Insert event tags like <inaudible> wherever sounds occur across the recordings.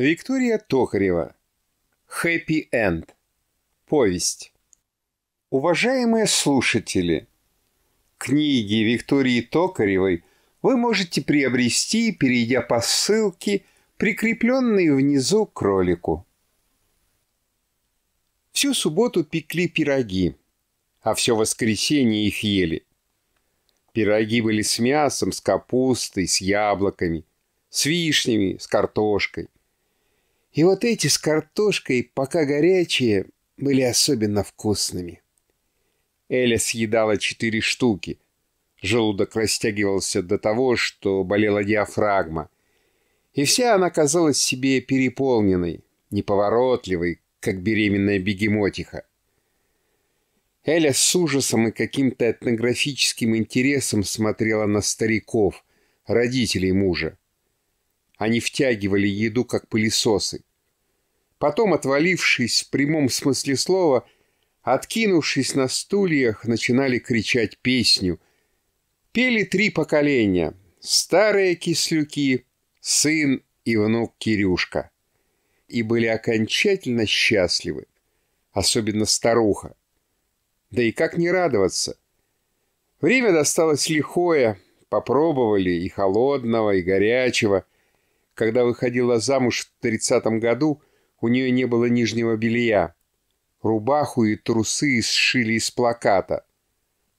Виктория Токарева. Хэппи-энд. Повесть. Уважаемые слушатели, книги Виктории Токаревой вы можете приобрести, перейдя по ссылке, прикрепленной внизу к ролику. Всю субботу пекли пироги, а все воскресенье их ели. Пироги были с мясом, с капустой, с яблоками, с вишнями, с картошкой. И вот эти с картошкой, пока горячие, были особенно вкусными. Эля съедала четыре штуки. Желудок растягивался до того, что болела диафрагма. И вся она казалась себе переполненной, неповоротливой, как беременная бегемотиха. Эля с ужасом и каким-то этнографическим интересом смотрела на стариков, родителей мужа. Они втягивали еду, как пылесосы. Потом, отвалившись в прямом смысле слова, откинувшись на стульях, начинали кричать песню. Пели три поколения — старые кислюки, сын и внук Кирюшка. И были окончательно счастливы, особенно старуха. Да и как не радоваться? Время досталось лихое, попробовали и холодного, и горячего — когда выходила замуж в 30 году, у нее не было нижнего белья. Рубаху и трусы сшили из плаката.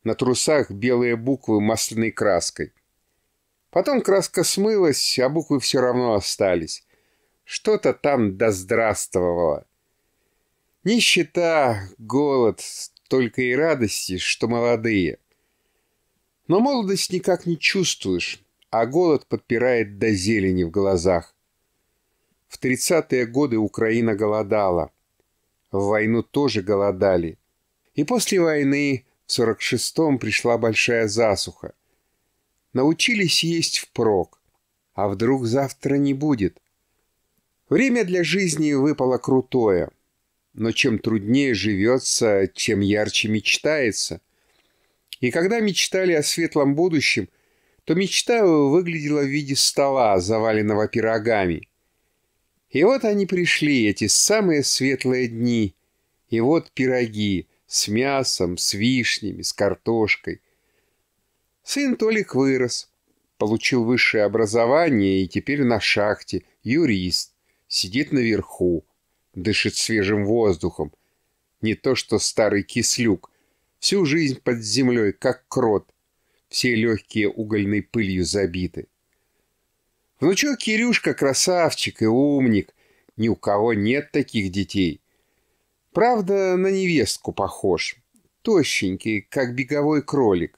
На трусах белые буквы масляной краской. Потом краска смылась, а буквы все равно остались. Что-то там доздравствовало. Нищета, голод, только и радости, что молодые. Но молодость никак не чувствуешь а голод подпирает до зелени в глазах. В 30-е годы Украина голодала. В войну тоже голодали. И после войны в 46-м пришла большая засуха. Научились есть впрок. А вдруг завтра не будет? Время для жизни выпало крутое. Но чем труднее живется, тем ярче мечтается. И когда мечтали о светлом будущем – то мечта выглядела в виде стола, заваленного пирогами. И вот они пришли, эти самые светлые дни. И вот пироги с мясом, с вишнями, с картошкой. Сын Толик вырос, получил высшее образование и теперь на шахте, юрист, сидит наверху, дышит свежим воздухом. Не то что старый кислюк, всю жизнь под землей, как крот — все легкие угольной пылью забиты. Внучок Кирюшка красавчик и умник, ни у кого нет таких детей. Правда, на невестку похож, тощенький, как беговой кролик.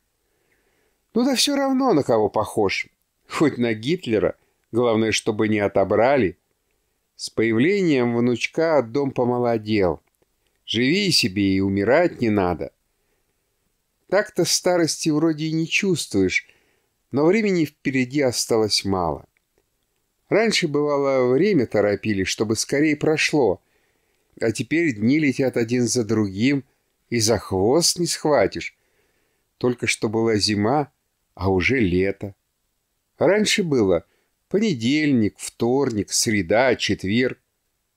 Ну да все равно, на кого похож, хоть на Гитлера, главное, чтобы не отобрали. С появлением внучка дом помолодел. Живи себе и умирать не надо. — так-то старости вроде и не чувствуешь, но времени впереди осталось мало. Раньше, бывало, время торопили, чтобы скорее прошло, а теперь дни летят один за другим, и за хвост не схватишь. Только что была зима, а уже лето. Раньше было понедельник, вторник, среда, четверг,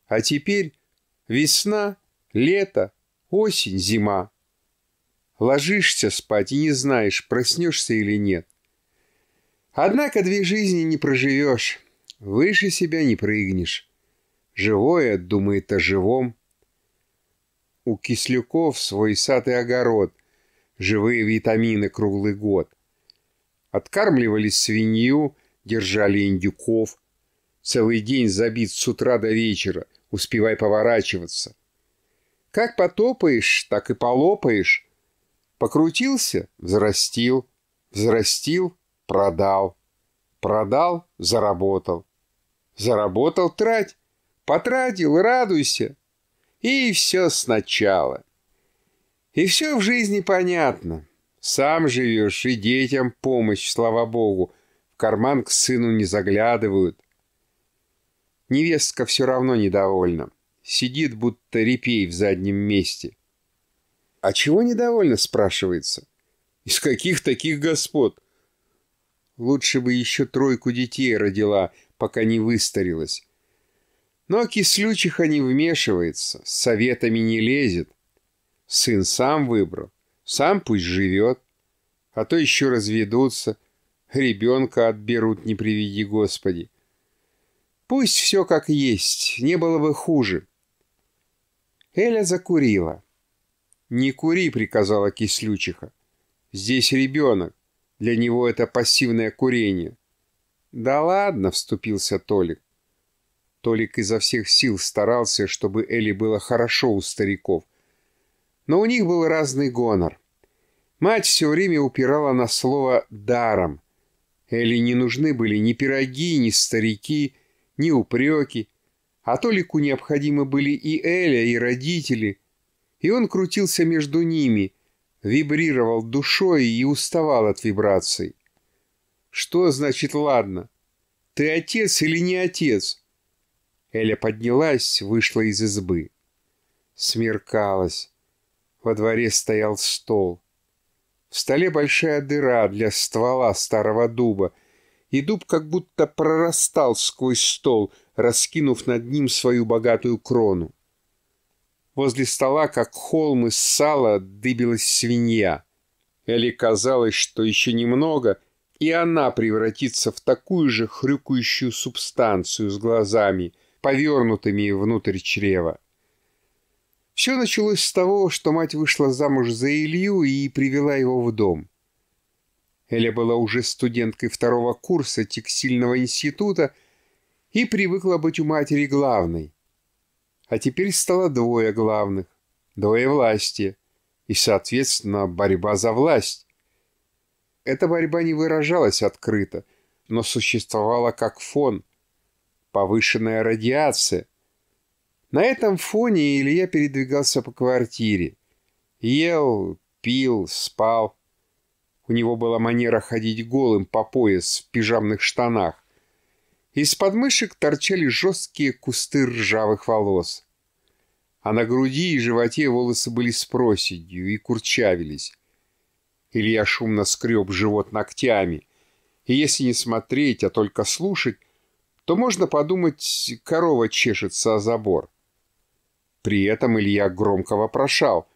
а теперь весна, лето, осень, зима. Ложишься спать и не знаешь, проснешься или нет. Однако две жизни не проживешь, выше себя не прыгнешь. Живое думает о живом. У Кислюков свой сад и огород, живые витамины круглый год. Откармливали свинью, держали индюков. Целый день забит с утра до вечера, успевай поворачиваться. Как потопаешь, так и полопаешь. Покрутился – взрастил, взрастил – продал, продал – заработал. Заработал – трать, потратил – радуйся. И все сначала. И все в жизни понятно. Сам живешь и детям помощь, слава богу. В карман к сыну не заглядывают. Невестка все равно недовольна. Сидит, будто репей в заднем месте. А чего недовольно спрашивается? Из каких таких господ? Лучше бы еще тройку детей родила, пока не выстарилась. Но кислючиха не вмешивается, с советами не лезет. Сын сам выбрал, сам пусть живет. А то еще разведутся, ребенка отберут, не приведи Господи. Пусть все как есть, не было бы хуже. Эля закурила. «Не кури», — приказала кислючиха. «Здесь ребенок. Для него это пассивное курение». «Да ладно», — вступился Толик. Толик изо всех сил старался, чтобы Элли было хорошо у стариков. Но у них был разный гонор. Мать все время упирала на слово «даром». Элли не нужны были ни пироги, ни старики, ни упреки. А Толику необходимы были и Эля, и родители — и он крутился между ними, вибрировал душой и уставал от вибраций. «Что значит «ладно»? Ты отец или не отец?» Эля поднялась, вышла из избы. Смеркалась. Во дворе стоял стол. В столе большая дыра для ствола старого дуба, и дуб как будто прорастал сквозь стол, раскинув над ним свою богатую крону. Возле стола, как холм из сала, дыбилась свинья. Элли казалось, что еще немного, и она превратится в такую же хрюкающую субстанцию с глазами, повернутыми внутрь чрева. Все началось с того, что мать вышла замуж за Илью и привела его в дом. Эля была уже студенткой второго курса текстильного института и привыкла быть у матери главной а теперь стало двое главных, двое власти, и, соответственно, борьба за власть. Эта борьба не выражалась открыто, но существовала как фон, повышенная радиация. На этом фоне Илья передвигался по квартире. Ел, пил, спал. У него была манера ходить голым по пояс в пижамных штанах. Из подмышек торчали жесткие кусты ржавых волос а на груди и животе волосы были с проседью и курчавились. Илья шумно скреб живот ногтями, и если не смотреть, а только слушать, то можно подумать, корова чешется о забор. При этом Илья громко вопрошал.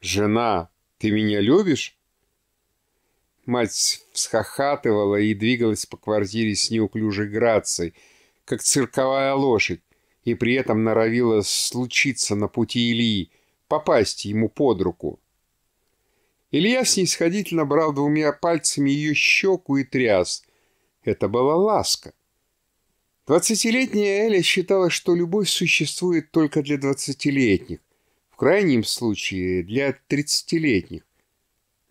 «Жена, ты меня любишь?» Мать всхохатывала и двигалась по квартире с неуклюжей грацией, как цирковая лошадь, и при этом норовила случиться на пути Ильи, попасть ему под руку. Илья снисходительно брал двумя пальцами ее щеку и тряс. Это была ласка. Двадцатилетняя Эля считала, что любовь существует только для двадцатилетних, в крайнем случае для тридцатилетних.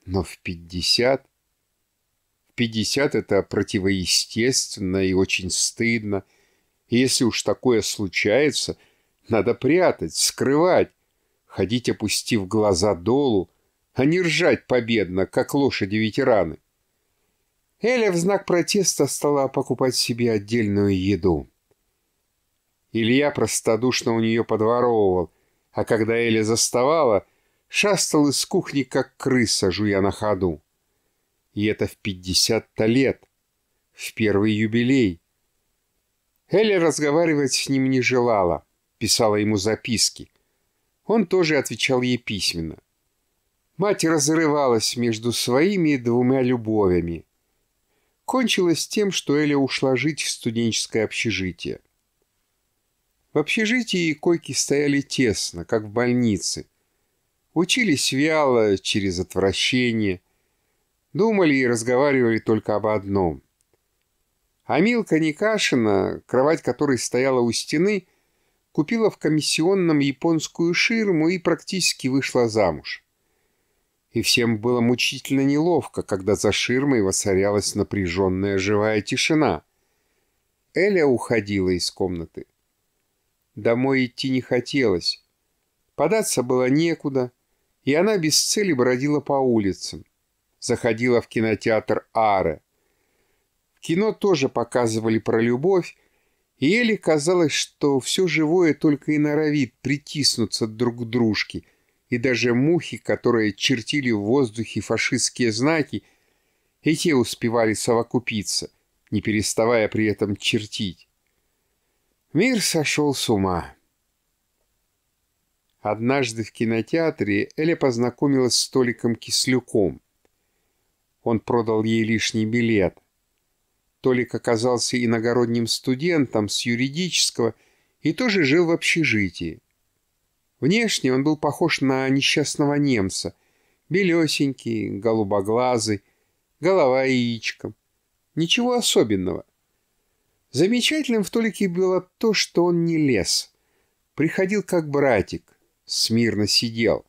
Но в пятьдесят... В пятьдесят это противоестественно и очень стыдно — и если уж такое случается, надо прятать, скрывать, ходить, опустив глаза долу, а не ржать победно, как лошади-ветераны. Эля в знак протеста стала покупать себе отдельную еду. Илья простодушно у нее подворовывал, а когда Эля заставала, шастал из кухни, как крыса, жуя на ходу. И это в пятьдесят-то лет, в первый юбилей. Элли разговаривать с ним не желала, писала ему записки. Он тоже отвечал ей письменно. Мать разрывалась между своими двумя любовями. Кончилось тем, что Эля ушла жить в студенческое общежитие. В общежитии койки стояли тесно, как в больнице. Учились вяло, через отвращение. Думали и разговаривали только об одном — а Милка Никашина, кровать которой стояла у стены, купила в комиссионном японскую ширму и практически вышла замуж. И всем было мучительно неловко, когда за ширмой воцарялась напряженная живая тишина. Эля уходила из комнаты. Домой идти не хотелось. Податься было некуда, и она без цели бродила по улицам. Заходила в кинотеатр «Аре», кино тоже показывали про любовь, и Элли казалось, что все живое только и норовит притиснуться друг к дружке, и даже мухи, которые чертили в воздухе фашистские знаки, и те успевали совокупиться, не переставая при этом чертить. Мир сошел с ума. Однажды в кинотеатре Эля познакомилась с Толиком Кислюком. Он продал ей лишний билет — Толик оказался иногородним студентом с юридического и тоже жил в общежитии. Внешне он был похож на несчастного немца. Белесенький, голубоглазый, голова яичком. Ничего особенного. Замечательным в Толике было то, что он не лез. Приходил как братик, смирно сидел.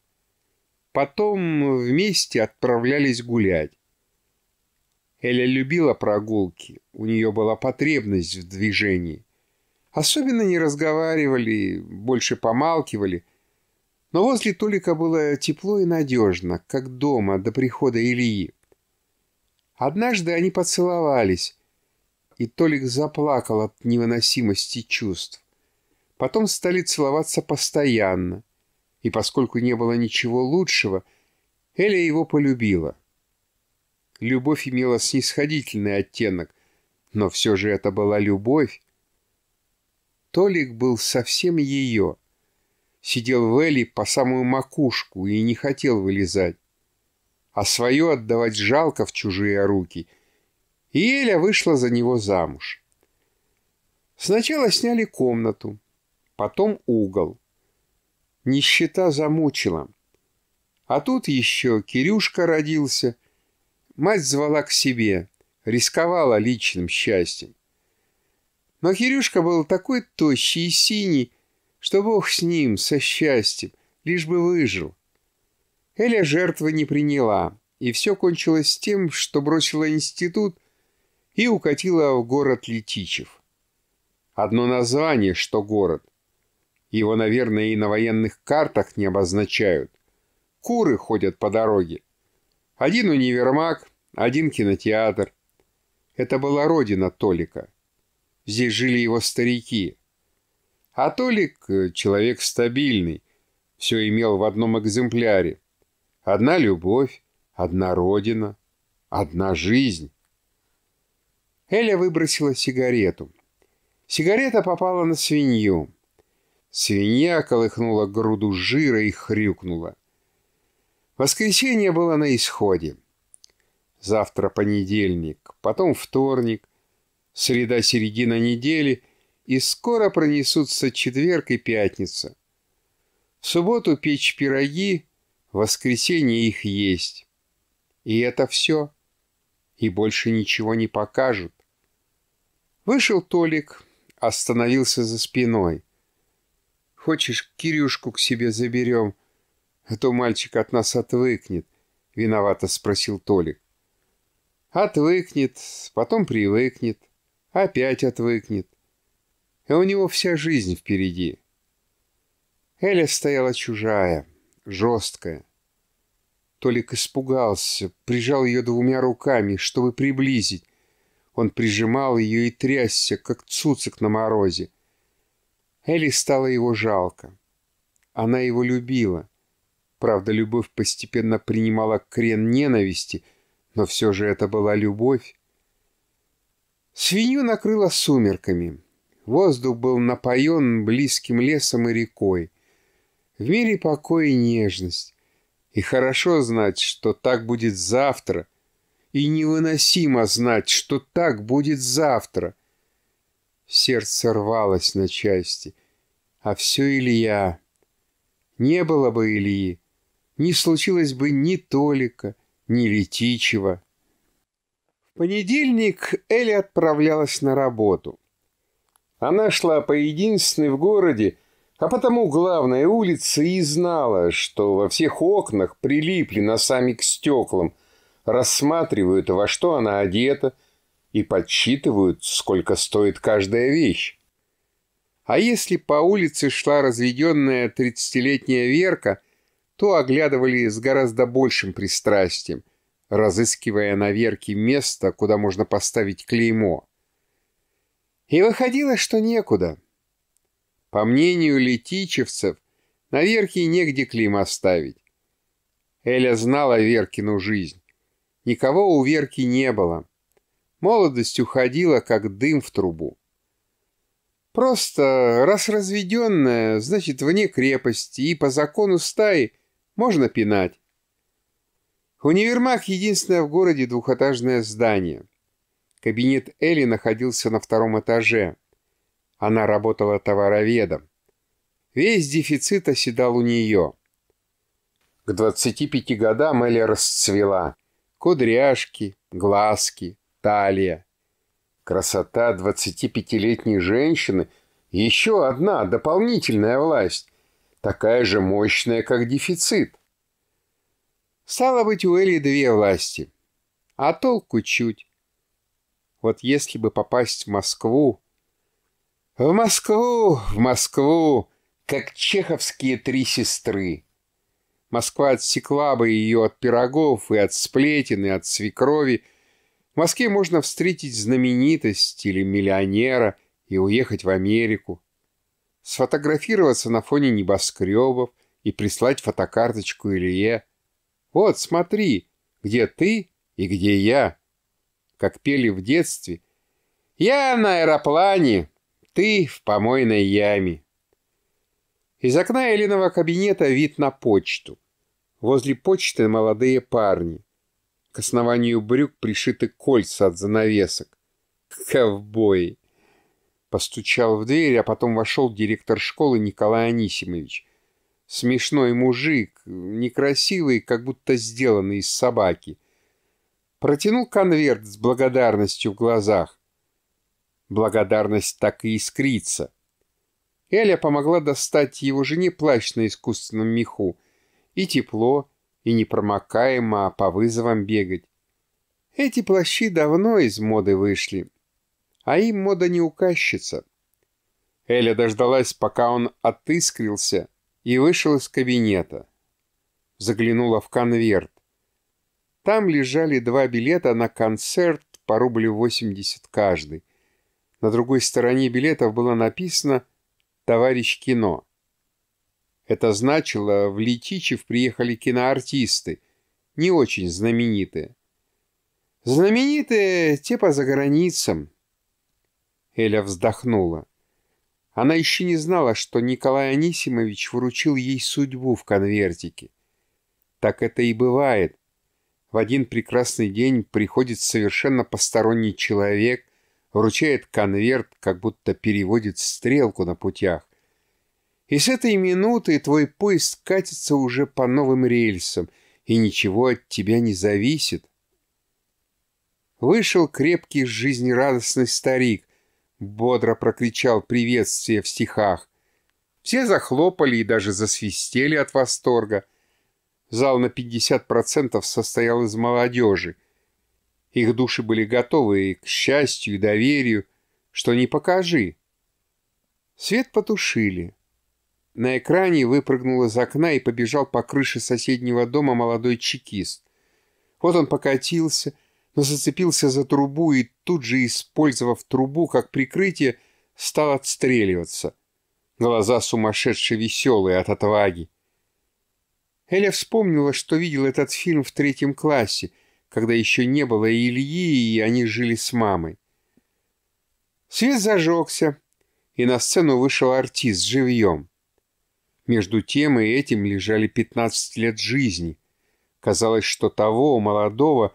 Потом вместе отправлялись гулять. Эля любила прогулки, у нее была потребность в движении. Особенно не разговаривали, больше помалкивали. Но возле Толика было тепло и надежно, как дома до прихода Ильи. Однажды они поцеловались, и Толик заплакал от невыносимости чувств. Потом стали целоваться постоянно, и поскольку не было ничего лучшего, Эля его полюбила любовь имела снисходительный оттенок, но все же это была любовь. Толик был совсем ее. Сидел в Элли по самую макушку и не хотел вылезать. А свое отдавать жалко в чужие руки. И Эля вышла за него замуж. Сначала сняли комнату, потом угол. Нищета замучила. А тут еще Кирюшка родился — Мать звала к себе, рисковала личным счастьем. Но Кирюшка был такой тощий и синий, что бог с ним, со счастьем, лишь бы выжил. Эля жертвы не приняла, и все кончилось тем, что бросила институт и укатила в город Летичев. Одно название, что город. Его, наверное, и на военных картах не обозначают. Куры ходят по дороге. Один универмаг, один кинотеатр. Это была родина Толика. Здесь жили его старики. А Толик э, — человек стабильный, все имел в одном экземпляре. Одна любовь, одна родина, одна жизнь. Эля выбросила сигарету. Сигарета попала на свинью. Свинья колыхнула груду жира и хрюкнула. Воскресенье было на исходе. Завтра понедельник, потом вторник, среда середина недели, и скоро пронесутся четверг и пятница. В субботу печь пироги, в воскресенье их есть. И это все. И больше ничего не покажут. Вышел Толик, остановился за спиной. «Хочешь, Кирюшку к себе заберем?» а то мальчик от нас отвыкнет», — виновато спросил Толик. «Отвыкнет, потом привыкнет, опять отвыкнет. И а у него вся жизнь впереди». Эля стояла чужая, жесткая. Толик испугался, прижал ее двумя руками, чтобы приблизить. Он прижимал ее и трясся, как цуцик на морозе. Элли стало его жалко. Она его любила. Правда, любовь постепенно принимала крен ненависти, но все же это была любовь. Свинью накрыло сумерками. Воздух был напоен близким лесом и рекой. В мире покой и нежность. И хорошо знать, что так будет завтра. И невыносимо знать, что так будет завтра. Сердце рвалось на части. А все Илья. Не было бы Ильи, не случилось бы ни Толика, ни Летичева. В понедельник Эля отправлялась на работу. Она шла по единственной в городе, а потому главной улице и знала, что во всех окнах прилипли носами к стеклам, рассматривают, во что она одета, и подсчитывают, сколько стоит каждая вещь. А если по улице шла разведенная тридцатилетняя Верка – то оглядывали с гораздо большим пристрастием, разыскивая на верке место, куда можно поставить клеймо. И выходило, что некуда. По мнению летичевцев, на верке негде клеймо ставить. Эля знала Веркину жизнь. Никого у Верки не было. Молодость уходила, как дым в трубу. Просто, раз разведенная, значит, вне крепости и по закону стаи можно пинать. Универмаг — единственное в городе двухэтажное здание. Кабинет Элли находился на втором этаже. Она работала товароведом. Весь дефицит оседал у нее. К 25 годам Элли расцвела. Кудряшки, глазки, талия. Красота 25-летней женщины — еще одна дополнительная власть такая же мощная, как дефицит. Стало быть, у Эли две власти, а толку чуть. Вот если бы попасть в Москву... В Москву, в Москву, как чеховские три сестры. Москва отсекла бы ее от пирогов и от сплетен, и от свекрови. В Москве можно встретить знаменитость или миллионера и уехать в Америку сфотографироваться на фоне небоскребов и прислать фотокарточку Илье. «Вот, смотри, где ты и где я», как пели в детстве. «Я на аэроплане, ты в помойной яме». Из окна Элиного кабинета вид на почту. Возле почты молодые парни. К основанию брюк пришиты кольца от занавесок. Ковбои. Постучал в дверь, а потом вошел директор школы Николай Анисимович. Смешной мужик, некрасивый, как будто сделанный из собаки. Протянул конверт с благодарностью в глазах. Благодарность так и искрится. Эля помогла достать его жене плащ на искусственном меху. И тепло, и непромокаемо, а по вызовам бегать. Эти плащи давно из моды вышли, а им мода не укащится. Эля дождалась, пока он отыскрился и вышел из кабинета. Заглянула в конверт. Там лежали два билета на концерт по рублю 80 каждый. На другой стороне билетов было написано «Товарищ кино». Это значило, в Летичев приехали киноартисты, не очень знаменитые. Знаменитые те по типа заграницам, Эля вздохнула. Она еще не знала, что Николай Анисимович вручил ей судьбу в конвертике. Так это и бывает. В один прекрасный день приходит совершенно посторонний человек, вручает конверт, как будто переводит стрелку на путях. И с этой минуты твой поезд катится уже по новым рельсам, и ничего от тебя не зависит. Вышел крепкий жизнерадостный старик, бодро прокричал приветствие в стихах. Все захлопали и даже засвистели от восторга. Зал на 50% состоял из молодежи. Их души были готовы и к счастью, и доверию, что не покажи. Свет потушили. На экране выпрыгнул из окна и побежал по крыше соседнего дома молодой чекист. Вот он покатился, но зацепился за трубу и тут же, использовав трубу как прикрытие, стал отстреливаться. Глаза сумасшедше веселые от отваги. Эля вспомнила, что видел этот фильм в третьем классе, когда еще не было Ильи, и они жили с мамой. Свет зажегся, и на сцену вышел артист живьем. Между тем и этим лежали 15 лет жизни. Казалось, что того, молодого,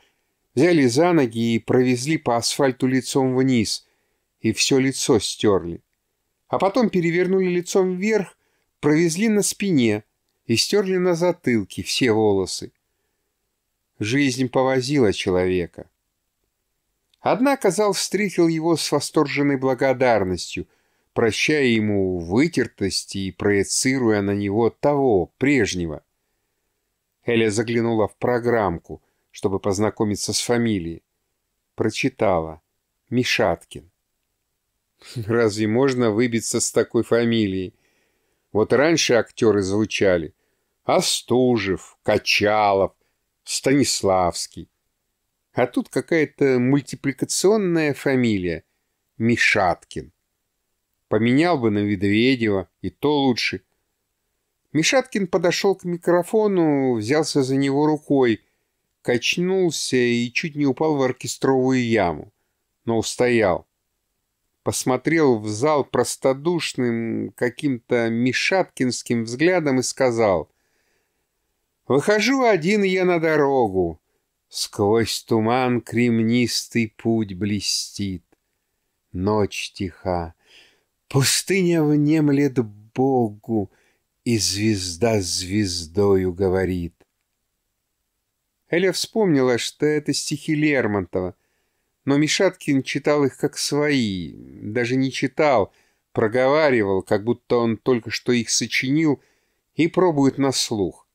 взяли за ноги и провезли по асфальту лицом вниз, и все лицо стерли. А потом перевернули лицом вверх, провезли на спине и стерли на затылке все волосы. Жизнь повозила человека. Однако зал встретил его с восторженной благодарностью, прощая ему вытертость и проецируя на него того, прежнего. Эля заглянула в программку — чтобы познакомиться с фамилией. Прочитала. Мишаткин. <laughs> Разве можно выбиться с такой фамилией? Вот раньше актеры звучали. Остужев, Качалов, Станиславский. А тут какая-то мультипликационная фамилия. Мишаткин. Поменял бы на Ведведева, и то лучше. Мишаткин подошел к микрофону, взялся за него рукой, качнулся и чуть не упал в оркестровую яму, но устоял. Посмотрел в зал простодушным каким-то мишаткинским взглядом и сказал «Выхожу один я на дорогу, сквозь туман кремнистый путь блестит, ночь тиха, пустыня внемлет Богу, и звезда звездою говорит. Эля вспомнила, что это стихи Лермонтова, но Мишаткин читал их как свои, даже не читал, проговаривал, как будто он только что их сочинил и пробует на слух.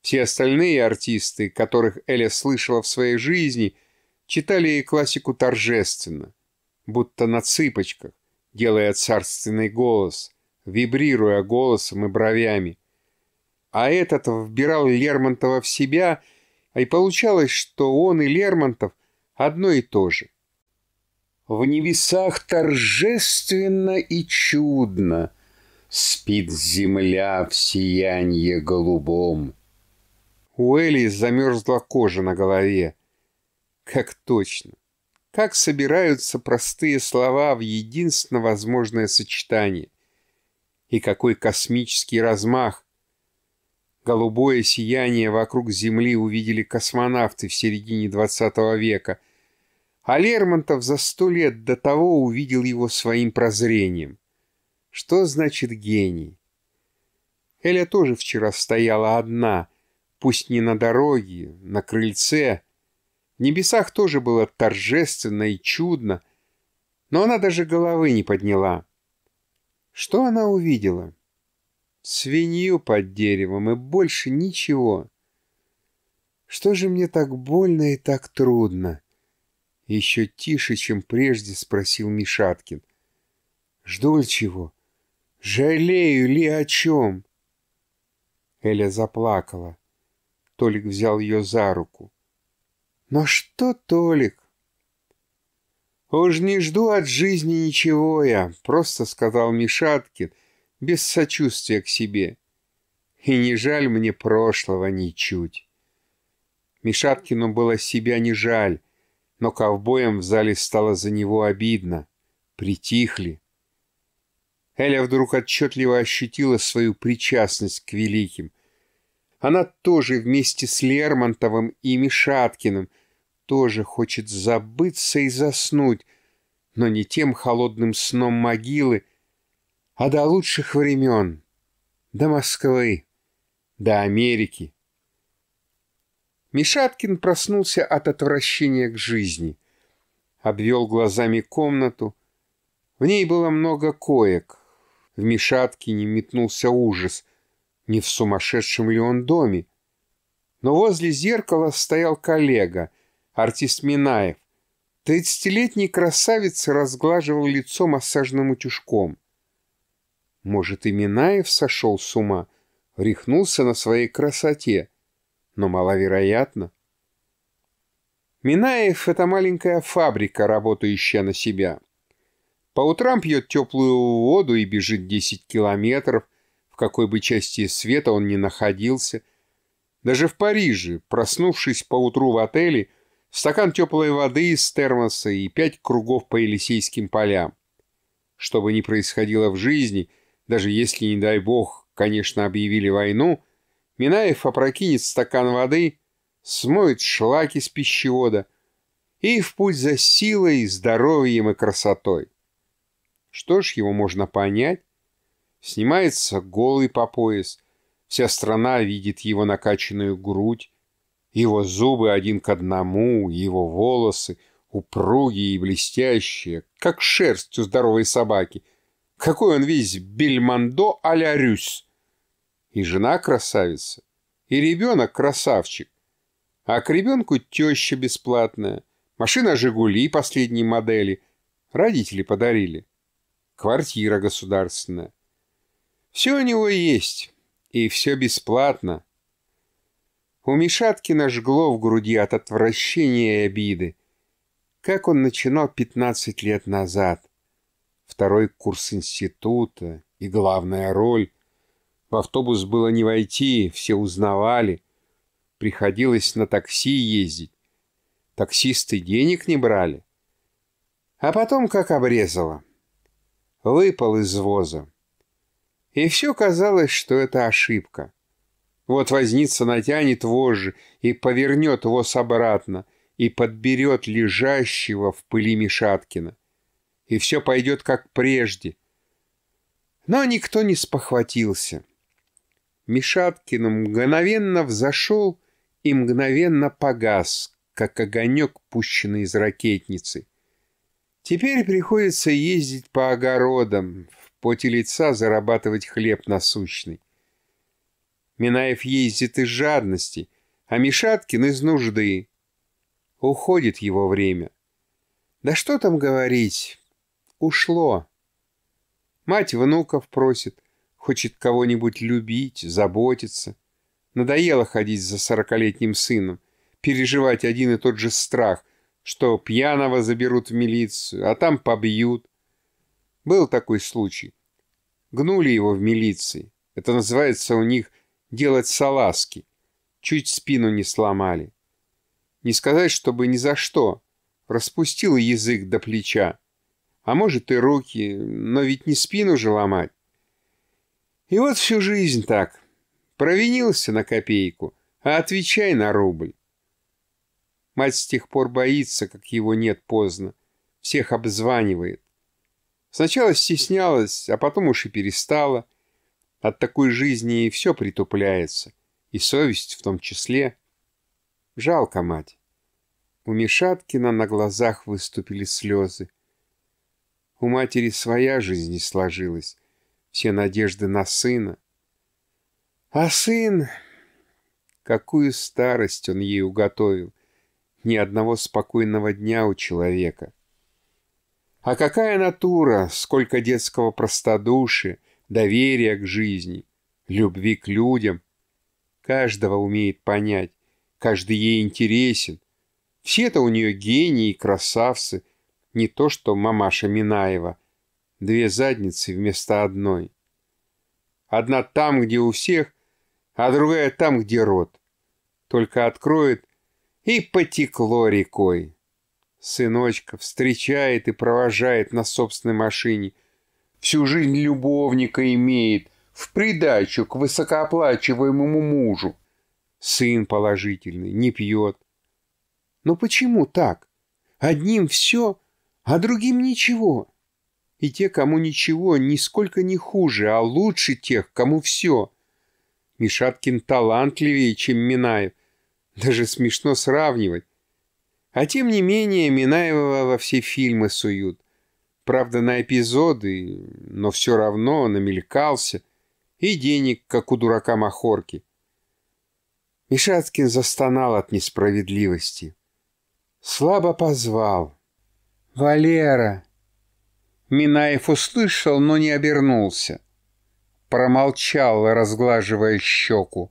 Все остальные артисты, которых Эля слышала в своей жизни, читали классику торжественно, будто на цыпочках, делая царственный голос, вибрируя голосом и бровями. А этот вбирал Лермонтова в себя — а и получалось, что он и Лермонтов одно и то же. В невесах торжественно и чудно Спит земля в сиянье голубом. У Эли замерзла кожа на голове. Как точно. Как собираются простые слова в единственно возможное сочетание. И какой космический размах Голубое сияние вокруг Земли увидели космонавты в середине 20 века, а Лермонтов за сто лет до того увидел его своим прозрением. Что значит гений? Эля тоже вчера стояла одна, пусть не на дороге, на крыльце. В небесах тоже было торжественно и чудно, но она даже головы не подняла. Что она увидела? свинью под деревом и больше ничего. Что же мне так больно и так трудно? Еще тише, чем прежде, спросил Мишаткин. Жду ли чего? Жалею ли о чем? Эля заплакала. Толик взял ее за руку. Но что, Толик? Уж не жду от жизни ничего я, просто сказал Мишаткин — без сочувствия к себе. И не жаль мне прошлого ничуть. Мишаткину было себя не жаль, но ковбоем в зале стало за него обидно. Притихли. Эля вдруг отчетливо ощутила свою причастность к великим. Она тоже вместе с Лермонтовым и Мишаткиным тоже хочет забыться и заснуть, но не тем холодным сном могилы, а до лучших времен, до Москвы, до Америки. Мишаткин проснулся от отвращения к жизни, обвел глазами комнату. В ней было много коек. В Мишаткине метнулся ужас, не в сумасшедшем ли он доме. Но возле зеркала стоял коллега, артист Минаев. Тридцатилетний красавец разглаживал лицо массажным утюжком. Может, и Минаев сошел с ума, рехнулся на своей красоте, но маловероятно. Минаев — это маленькая фабрика, работающая на себя. По утрам пьет теплую воду и бежит 10 километров, в какой бы части света он ни находился. Даже в Париже, проснувшись поутру в отеле, стакан теплой воды из термоса и пять кругов по Елисейским полям. Что бы ни происходило в жизни — даже если, не дай бог, конечно, объявили войну, Минаев опрокинет стакан воды, смоет шлаки с пищевода и в путь за силой, здоровьем и красотой. Что ж, его можно понять. Снимается голый по пояс, вся страна видит его накачанную грудь, его зубы один к одному, его волосы — упругие и блестящие, как шерсть у здоровой собаки — какой он весь бельмондо а-ля Рюс. И жена красавица, и ребенок красавчик. А к ребенку теща бесплатная, машина «Жигули» последней модели, родители подарили, квартира государственная. Все у него есть, и все бесплатно. У Мишаткина жгло в груди от отвращения и обиды. Как он начинал 15 лет назад второй курс института и главная роль. В автобус было не войти, все узнавали. Приходилось на такси ездить. Таксисты денег не брали. А потом как обрезало. Выпал из воза. И все казалось, что это ошибка. Вот возница натянет вожжи и повернет воз обратно, и подберет лежащего в пыли Мишаткина и все пойдет как прежде. Но никто не спохватился. Мишаткин мгновенно взошел и мгновенно погас, как огонек, пущенный из ракетницы. Теперь приходится ездить по огородам, в поте лица зарабатывать хлеб насущный. Минаев ездит из жадности, а Мишаткин из нужды. Уходит его время. Да что там говорить, ушло. Мать внуков просит, хочет кого-нибудь любить, заботиться. Надоело ходить за сорокалетним сыном, переживать один и тот же страх, что пьяного заберут в милицию, а там побьют. Был такой случай. Гнули его в милиции. Это называется у них «делать салазки». Чуть спину не сломали. Не сказать, чтобы ни за что. Распустил язык до плеча а может и руки, но ведь не спину же ломать. И вот всю жизнь так. Провинился на копейку, а отвечай на рубль. Мать с тех пор боится, как его нет поздно. Всех обзванивает. Сначала стеснялась, а потом уж и перестала. От такой жизни и все притупляется. И совесть в том числе. Жалко мать. У Мишаткина на глазах выступили слезы. У матери своя жизнь сложилась, все надежды на сына. А сын... Какую старость он ей уготовил! Ни одного спокойного дня у человека. А какая натура, сколько детского простодушия, доверия к жизни, любви к людям. Каждого умеет понять, каждый ей интересен. Все-то у нее гении и красавцы — не то что мамаша Минаева. Две задницы вместо одной. Одна там, где у всех, а другая там, где рот. Только откроет и потекло рекой. Сыночка встречает и провожает на собственной машине. Всю жизнь любовника имеет, в придачу к высокооплачиваемому мужу. Сын положительный, не пьет. Но почему так? Одним все, а другим ничего. И те, кому ничего, нисколько не хуже, а лучше тех, кому все. Мишаткин талантливее, чем Минаев. Даже смешно сравнивать. А тем не менее Минаева во все фильмы суют. Правда, на эпизоды, но все равно намелькался. И денег, как у дурака Махорки. Мишаткин застонал от несправедливости. Слабо позвал. «Валера!» Минаев услышал, но не обернулся. Промолчал, разглаживая щеку.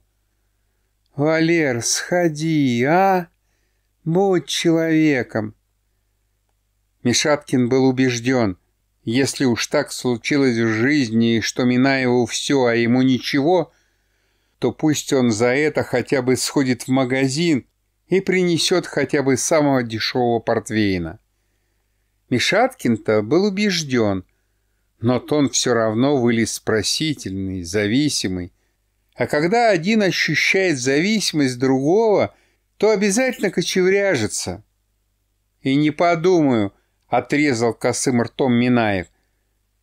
«Валер, сходи, а? Будь человеком!» Мишаткин был убежден, если уж так случилось в жизни, что Минаеву все, а ему ничего, то пусть он за это хотя бы сходит в магазин и принесет хотя бы самого дешевого портвейна. Мишаткин-то был убежден, но тон все равно вылез спросительный, зависимый. А когда один ощущает зависимость другого, то обязательно кочевряжется. «И не подумаю», — отрезал косым ртом Минаев.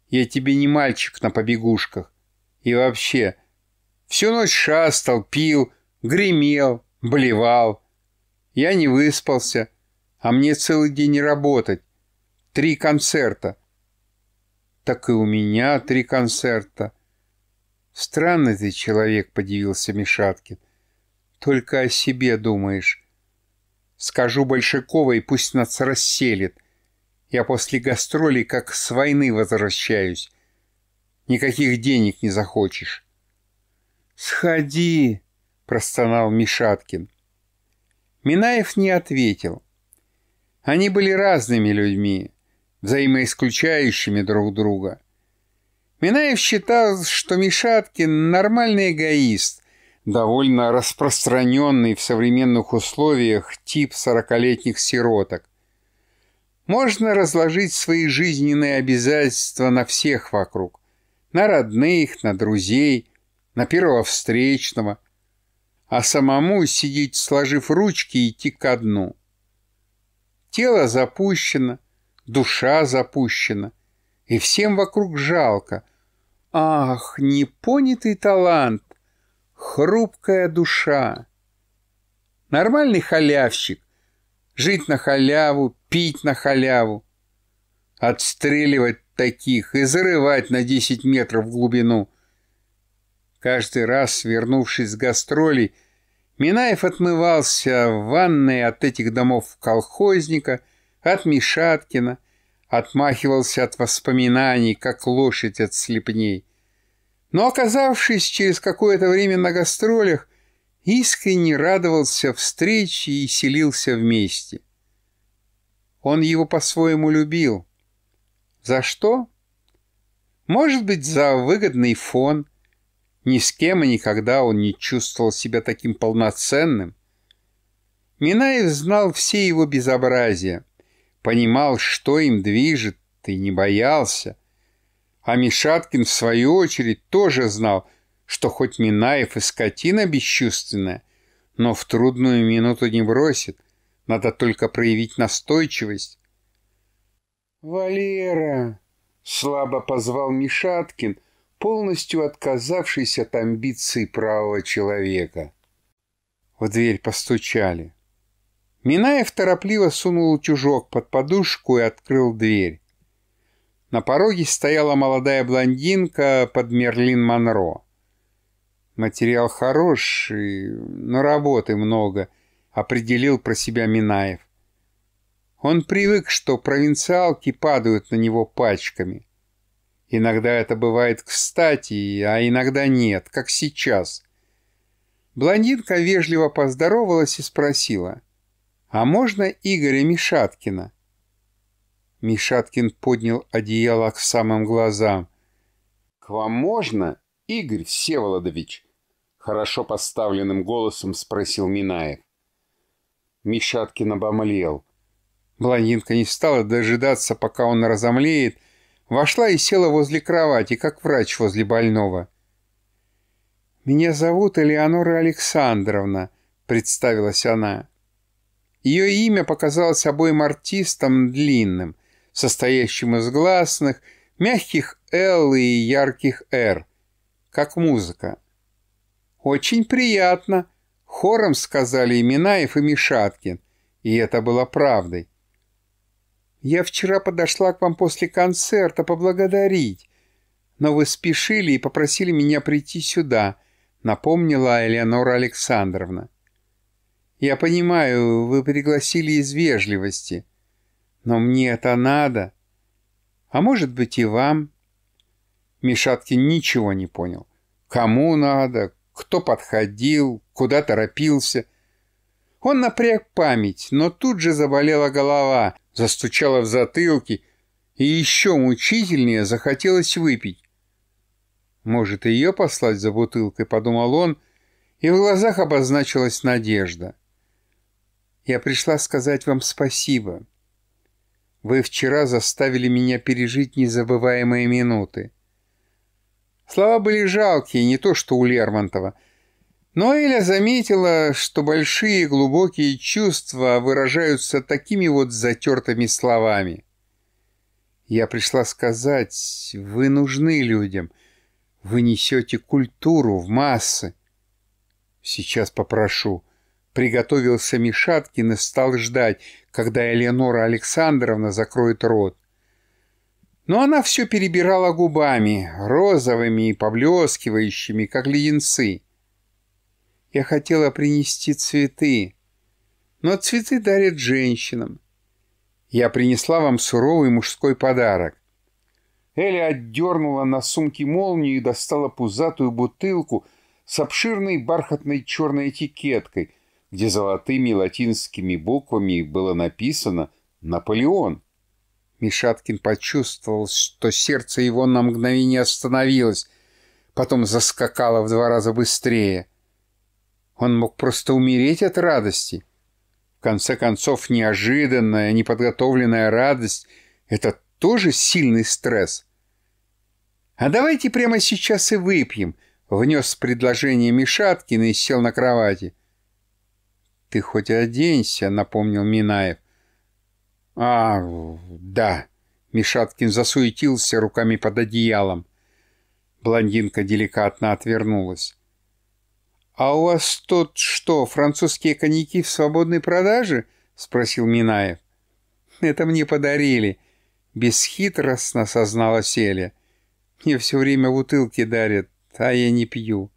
«Я тебе не мальчик на побегушках. И вообще, всю ночь шастал, пил, гремел, блевал. Я не выспался, а мне целый день работать три концерта. Так и у меня три концерта. Странный ты человек, подивился Мишаткин. Только о себе думаешь. Скажу Большаковой, пусть нас расселит. Я после гастролей как с войны возвращаюсь. Никаких денег не захочешь. «Сходи!» — простонал Мишаткин. Минаев не ответил. Они были разными людьми взаимоисключающими друг друга. Минаев считал, что Мишаткин – нормальный эгоист, довольно распространенный в современных условиях тип сорокалетних сироток. Можно разложить свои жизненные обязательства на всех вокруг. На родных, на друзей, на первого встречного. А самому сидеть, сложив ручки, идти ко дну. Тело запущено – душа запущена, и всем вокруг жалко. Ах, непонятый талант, хрупкая душа. Нормальный халявщик, жить на халяву, пить на халяву. Отстреливать таких и зарывать на 10 метров в глубину. Каждый раз, свернувшись с гастролей, Минаев отмывался в ванной от этих домов колхозника – от Мишаткина, отмахивался от воспоминаний, как лошадь от слепней. Но, оказавшись через какое-то время на гастролях, искренне радовался встрече и селился вместе. Он его по-своему любил. За что? Может быть, за выгодный фон. Ни с кем и никогда он не чувствовал себя таким полноценным. Минаев знал все его безобразия — понимал, что им движет, и не боялся. А Мишаткин, в свою очередь, тоже знал, что хоть Минаев и скотина бесчувственная, но в трудную минуту не бросит, надо только проявить настойчивость. «Валера!» — слабо позвал Мишаткин, полностью отказавшись от амбиций правого человека. В дверь постучали. Минаев торопливо сунул утюжок под подушку и открыл дверь. На пороге стояла молодая блондинка под Мерлин Монро. Материал хороший, но работы много, определил про себя Минаев. Он привык, что провинциалки падают на него пачками. Иногда это бывает кстати, а иногда нет, как сейчас. Блондинка вежливо поздоровалась и спросила — «А можно Игоря Мишаткина?» Мишаткин поднял одеяло к самым глазам. «К вам можно, Игорь Всеволодович?» Хорошо поставленным голосом спросил Минаев. Мишаткин обомлел. Блондинка не стала дожидаться, пока он разомлеет, вошла и села возле кровати, как врач возле больного. «Меня зовут Элеонора Александровна», — представилась она. Ее имя показалось обоим артистам длинным, состоящим из гласных, мягких «л» и ярких «р», как музыка. «Очень приятно», — хором сказали Именаев и Мишаткин, и это было правдой. «Я вчера подошла к вам после концерта поблагодарить, но вы спешили и попросили меня прийти сюда», — напомнила Элеонора Александровна. Я понимаю, вы пригласили из вежливости. Но мне это надо. А может быть и вам?» Мишаткин ничего не понял. Кому надо, кто подходил, куда торопился. Он напряг память, но тут же заболела голова, застучала в затылке, и еще мучительнее захотелось выпить. «Может, ее послать за бутылкой?» — подумал он, и в глазах обозначилась надежда. Я пришла сказать вам спасибо. Вы вчера заставили меня пережить незабываемые минуты. Слова были жалкие, не то что у Лермонтова. Но Эля заметила, что большие глубокие чувства выражаются такими вот затертыми словами. Я пришла сказать, вы нужны людям, вы несете культуру в массы. Сейчас попрошу. Приготовился Мишаткин и стал ждать, когда Элеонора Александровна закроет рот. Но она все перебирала губами, розовыми и поблескивающими, как леденцы. Я хотела принести цветы, но цветы дарят женщинам. Я принесла вам суровый мужской подарок. Эля отдернула на сумке молнию и достала пузатую бутылку с обширной бархатной черной этикеткой – где золотыми латинскими буквами было написано «Наполеон». Мишаткин почувствовал, что сердце его на мгновение остановилось, потом заскакало в два раза быстрее. Он мог просто умереть от радости. В конце концов, неожиданная, неподготовленная радость — это тоже сильный стресс. «А давайте прямо сейчас и выпьем», — внес предложение Мишаткин и сел на кровати. «Ты хоть оденься», — напомнил Минаев. «А, да», — Мишаткин засуетился руками под одеялом. Блондинка деликатно отвернулась. «А у вас тут что, французские коньяки в свободной продаже?» — спросил Минаев. «Это мне подарили», — бесхитростно сознала Селя. «Мне все время бутылки дарят, а я не пью.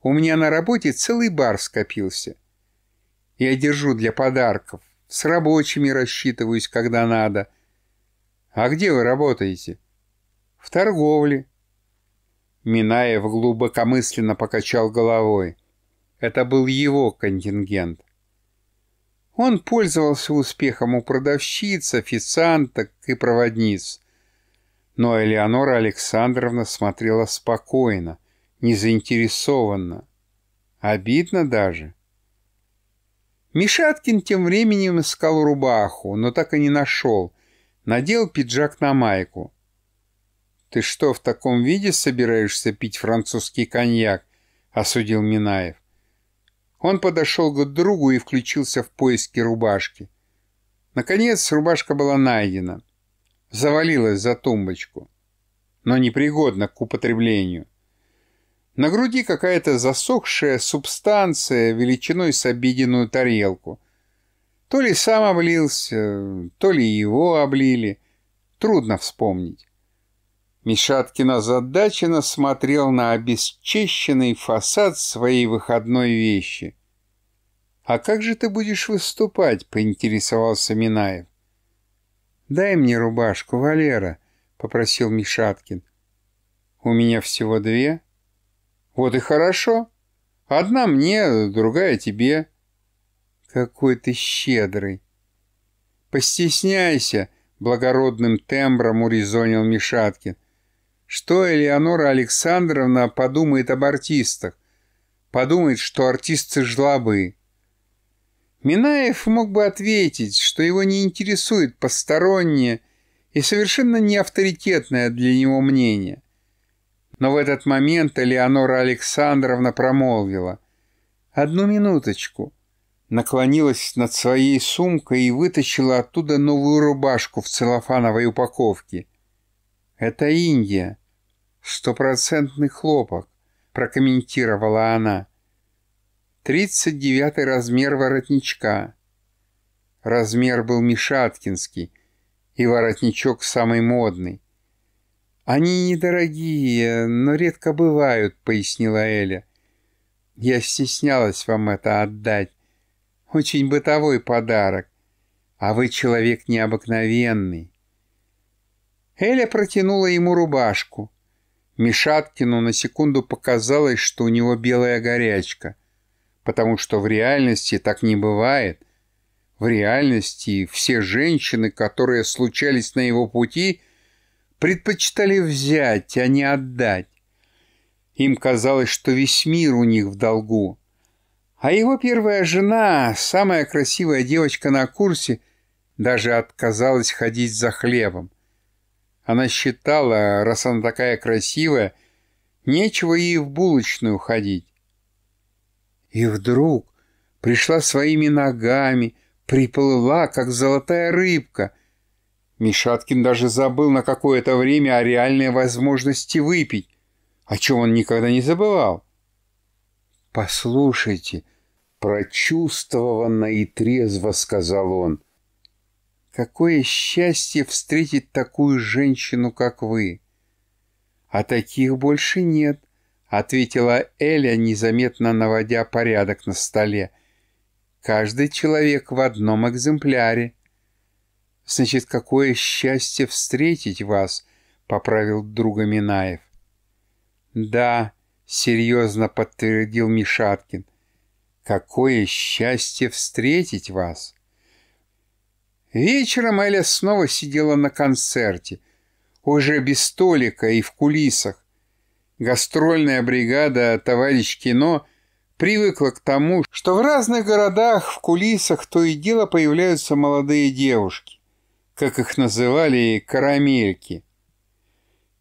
У меня на работе целый бар скопился». Я держу для подарков. С рабочими рассчитываюсь, когда надо. А где вы работаете? В торговле. Минаев глубокомысленно покачал головой. Это был его контингент. Он пользовался успехом у продавщиц, официанток и проводниц. Но Элеонора Александровна смотрела спокойно, незаинтересованно. Обидно даже. Мишаткин тем временем искал рубаху, но так и не нашел. Надел пиджак на майку. «Ты что, в таком виде собираешься пить французский коньяк?» — осудил Минаев. Он подошел к другу и включился в поиски рубашки. Наконец рубашка была найдена. Завалилась за тумбочку, но непригодна к употреблению. На груди какая-то засохшая субстанция величиной с обеденную тарелку. То ли сам облился, то ли его облили. Трудно вспомнить. Мишаткина задаченно смотрел на обесчищенный фасад своей выходной вещи. «А как же ты будешь выступать?» — поинтересовался Минаев. «Дай мне рубашку, Валера», — попросил Мишаткин. «У меня всего две». Вот и хорошо. Одна мне, другая тебе. Какой ты щедрый. Постесняйся, благородным тембром урезонил Мишаткин. Что Элеонора Александровна подумает об артистах? Подумает, что артисты жлобы. Минаев мог бы ответить, что его не интересует постороннее и совершенно неавторитетное для него мнение. Но в этот момент Элеонора Александровна промолвила. «Одну минуточку». Наклонилась над своей сумкой и вытащила оттуда новую рубашку в целлофановой упаковке. «Это Индия. Стопроцентный хлопок», — прокомментировала она. «Тридцать девятый размер воротничка». Размер был мишаткинский, и воротничок самый модный. «Они недорогие, но редко бывают», — пояснила Эля. «Я стеснялась вам это отдать. Очень бытовой подарок. А вы человек необыкновенный». Эля протянула ему рубашку. Мишаткину на секунду показалось, что у него белая горячка, потому что в реальности так не бывает. В реальности все женщины, которые случались на его пути, предпочитали взять, а не отдать. Им казалось, что весь мир у них в долгу. А его первая жена, самая красивая девочка на курсе, даже отказалась ходить за хлебом. Она считала, раз она такая красивая, нечего ей в булочную ходить. И вдруг пришла своими ногами, приплыла, как золотая рыбка — Мишаткин даже забыл на какое-то время о реальной возможности выпить, о чем он никогда не забывал. «Послушайте», — прочувствованно и трезво сказал он, «какое счастье встретить такую женщину, как вы!» «А таких больше нет», — ответила Эля, незаметно наводя порядок на столе. «Каждый человек в одном экземпляре». «Значит, какое счастье встретить вас!» — поправил друга Минаев. «Да», — серьезно подтвердил Мишаткин. «Какое счастье встретить вас!» Вечером Эля снова сидела на концерте, уже без столика и в кулисах. Гастрольная бригада «Товарищ кино» привыкла к тому, что в разных городах в кулисах то и дело появляются молодые девушки как их называли, карамельки.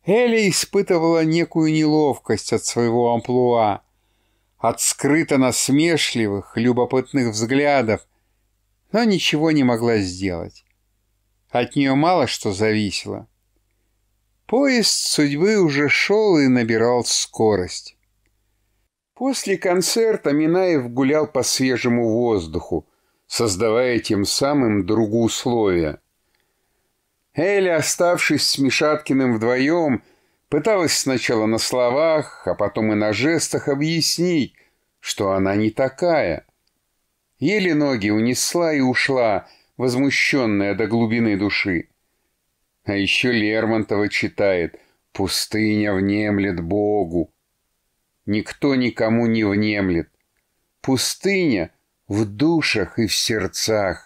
Эля испытывала некую неловкость от своего амплуа, от скрыто насмешливых, любопытных взглядов, но ничего не могла сделать. От нее мало что зависело. Поезд судьбы уже шел и набирал скорость. После концерта Минаев гулял по свежему воздуху, создавая тем самым другу условия. Эля, оставшись с Мишаткиным вдвоем, пыталась сначала на словах, а потом и на жестах объяснить, что она не такая. Еле ноги унесла и ушла, возмущенная до глубины души. А еще Лермонтова читает «Пустыня внемлет Богу». Никто никому не внемлет. Пустыня в душах и в сердцах.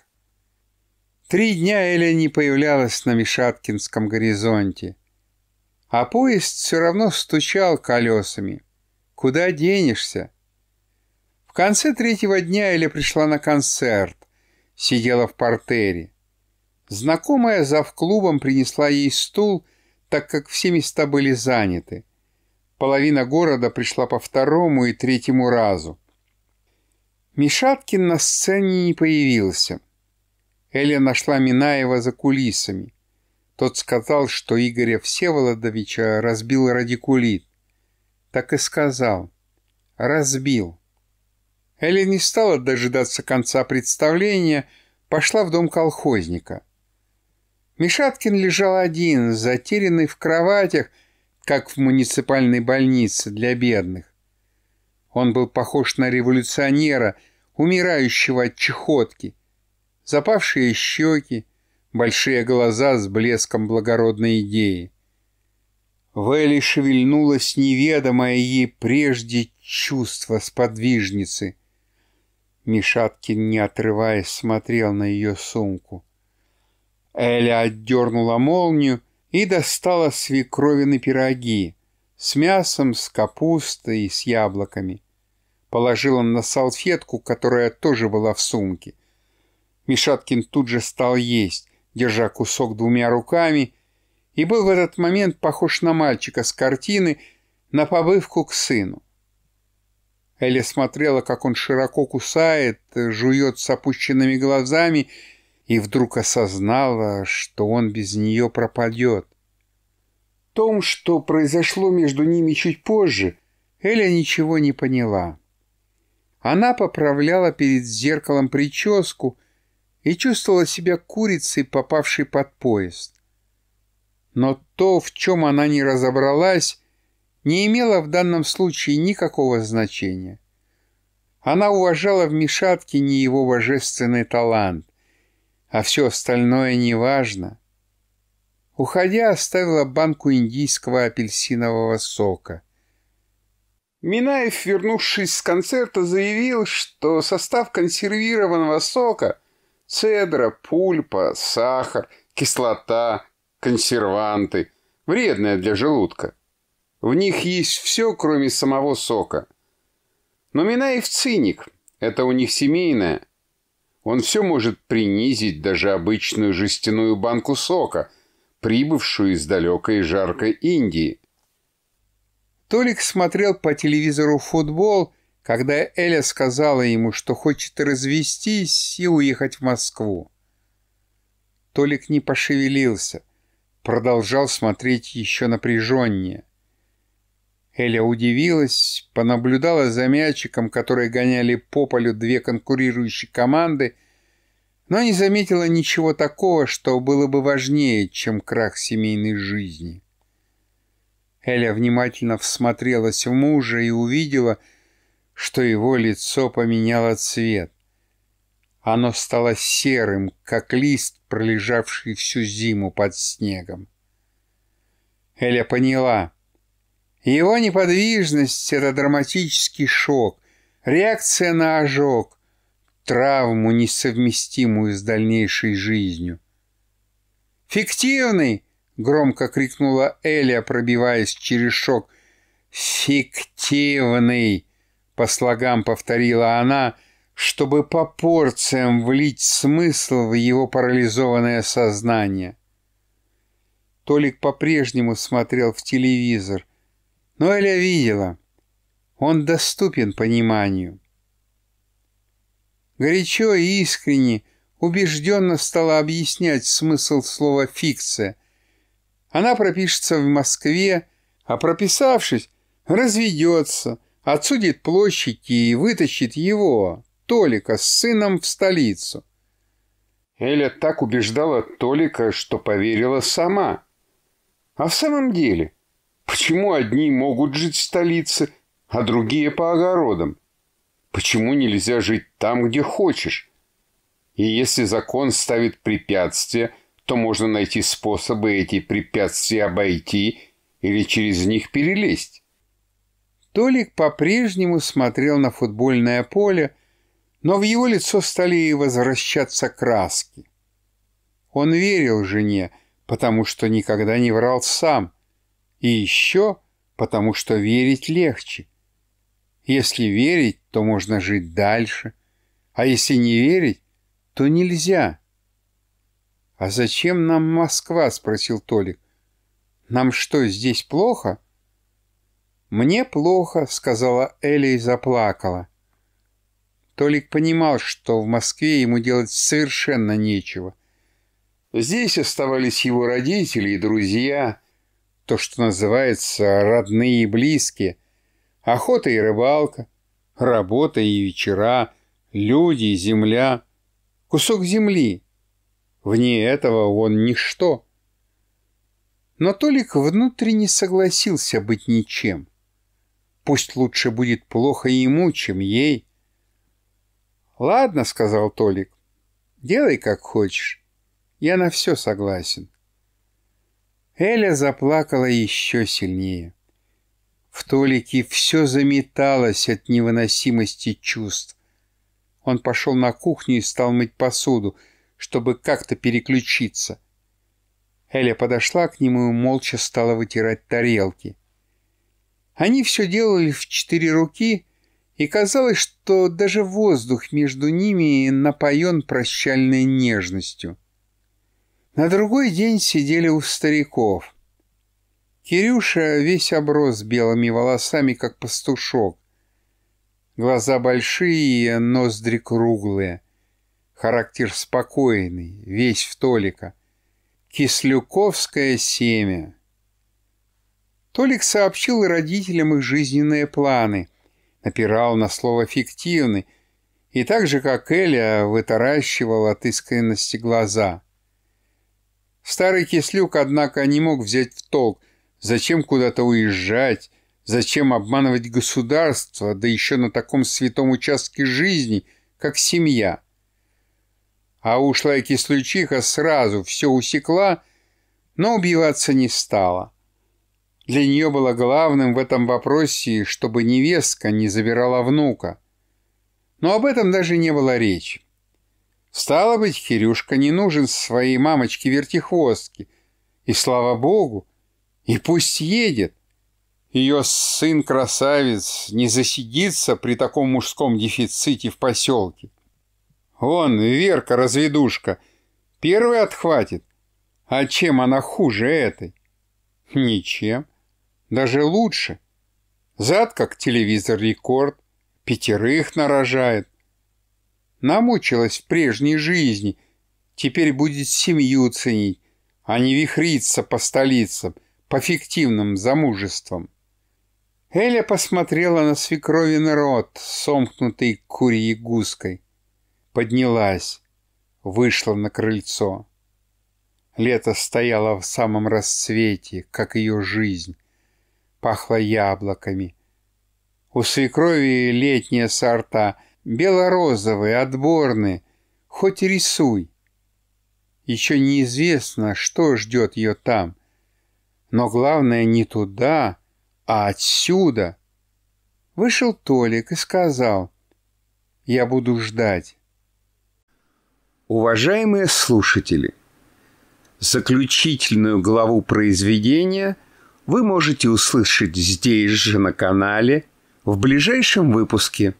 Три дня Эля не появлялась на Мишаткинском горизонте. А поезд все равно стучал колесами. Куда денешься? В конце третьего дня Эля пришла на концерт. Сидела в портере. Знакомая клубом принесла ей стул, так как все места были заняты. Половина города пришла по второму и третьему разу. Мишаткин на сцене не появился — Эля нашла Минаева за кулисами. Тот сказал, что Игоря Всеволодовича разбил радикулит. Так и сказал. Разбил. Эля не стала дожидаться конца представления, пошла в дом колхозника. Мишаткин лежал один, затерянный в кроватях, как в муниципальной больнице для бедных. Он был похож на революционера, умирающего от чехотки запавшие щеки, большие глаза с блеском благородной идеи. Вэлли шевельнулось неведомое ей прежде чувство сподвижницы. Мишаткин, не отрываясь, смотрел на ее сумку. Эля отдернула молнию и достала свекровины пироги с мясом, с капустой и с яблоками. Положила на салфетку, которая тоже была в сумке. Мишаткин тут же стал есть, держа кусок двумя руками, и был в этот момент похож на мальчика с картины на побывку к сыну. Эля смотрела, как он широко кусает, жует с опущенными глазами, и вдруг осознала, что он без нее пропадет. В том, что произошло между ними чуть позже, Эля ничего не поняла. Она поправляла перед зеркалом прическу — и чувствовала себя курицей, попавшей под поезд. Но то, в чем она не разобралась, не имело в данном случае никакого значения. Она уважала в Мишатке не его божественный талант, а все остальное неважно. Уходя, оставила банку индийского апельсинового сока. Минаев, вернувшись с концерта, заявил, что состав консервированного сока – Цедра, пульпа, сахар, кислота, консерванты, вредная для желудка. В них есть все, кроме самого сока. Но Минаев циник, это у них семейное. Он все может принизить даже обычную жестяную банку сока, прибывшую из далекой жаркой Индии. Толик смотрел по телевизору футбол когда Эля сказала ему, что хочет развестись и уехать в Москву. Толик не пошевелился, продолжал смотреть еще напряженнее. Эля удивилась, понаблюдала за мячиком, который гоняли по полю две конкурирующие команды, но не заметила ничего такого, что было бы важнее, чем крах семейной жизни. Эля внимательно всмотрелась в мужа и увидела, что что его лицо поменяло цвет. Оно стало серым, как лист, пролежавший всю зиму под снегом. Эля поняла. Его неподвижность — это драматический шок, реакция на ожог, травму, несовместимую с дальнейшей жизнью. «Фиктивный!» — громко крикнула Эля, пробиваясь через шок. «Фиктивный!» по слогам повторила она, чтобы по порциям влить смысл в его парализованное сознание. Толик по-прежнему смотрел в телевизор, но Эля видела, он доступен пониманию. Горячо и искренне, убежденно стала объяснять смысл слова «фикция». Она пропишется в Москве, а прописавшись, разведется – отсудит площадь и вытащит его, Толика, с сыном в столицу. Эля так убеждала Толика, что поверила сама. А в самом деле, почему одни могут жить в столице, а другие по огородам? Почему нельзя жить там, где хочешь? И если закон ставит препятствия, то можно найти способы эти препятствия обойти или через них перелезть. Толик по-прежнему смотрел на футбольное поле, но в его лицо стали и возвращаться краски. Он верил жене, потому что никогда не врал сам, и еще потому что верить легче. Если верить, то можно жить дальше, а если не верить, то нельзя. «А зачем нам Москва?» — спросил Толик. «Нам что, здесь плохо?» «Мне плохо», — сказала Элли и заплакала. Толик понимал, что в Москве ему делать совершенно нечего. Здесь оставались его родители и друзья, то, что называется родные и близкие, охота и рыбалка, работа и вечера, люди и земля, кусок земли. Вне этого он ничто. Но Толик внутренне согласился быть ничем. Пусть лучше будет плохо ему, чем ей. «Ладно», — сказал Толик, — «делай как хочешь. Я на все согласен». Эля заплакала еще сильнее. В Толике все заметалось от невыносимости чувств. Он пошел на кухню и стал мыть посуду, чтобы как-то переключиться. Эля подошла к нему и молча стала вытирать тарелки. Они все делали в четыре руки, и казалось, что даже воздух между ними напоен прощальной нежностью. На другой день сидели у стариков. Кирюша весь оброс белыми волосами, как пастушок. Глаза большие, ноздри круглые. Характер спокойный, весь в Толика. Кислюковское семя. Толик сообщил родителям их жизненные планы, напирал на слово «фиктивный», и так же, как Эля, вытаращивал от искренности глаза. Старый кислюк, однако, не мог взять в толк, зачем куда-то уезжать, зачем обманывать государство, да еще на таком святом участке жизни, как семья. А ушлая кислючиха сразу все усекла, но убиваться не стала. — для нее было главным в этом вопросе, чтобы невестка не забирала внука. Но об этом даже не было речи. Стало быть, Кирюшка не нужен своей мамочке-вертихвостке. И слава богу, и пусть едет. Ее сын-красавец не засидится при таком мужском дефиците в поселке. Он Верка-разведушка, первый отхватит. А чем она хуже этой? Ничем. Даже лучше. Зад, как телевизор рекорд, пятерых нарожает. Намучилась в прежней жизни, теперь будет семью ценить, а не вихриться по столицам, по фиктивным замужествам. Эля посмотрела на свекровин рот, сомкнутый курьей гуской. Поднялась, вышла на крыльцо. Лето стояло в самом расцвете, как ее жизнь пахло яблоками. У свекрови летние сорта, бело-розовые, отборные, хоть рисуй. Еще неизвестно, что ждет ее там. Но главное не туда, а отсюда. Вышел Толик и сказал, «Я буду ждать». Уважаемые слушатели, заключительную главу произведения – вы можете услышать здесь же на канале в ближайшем выпуске.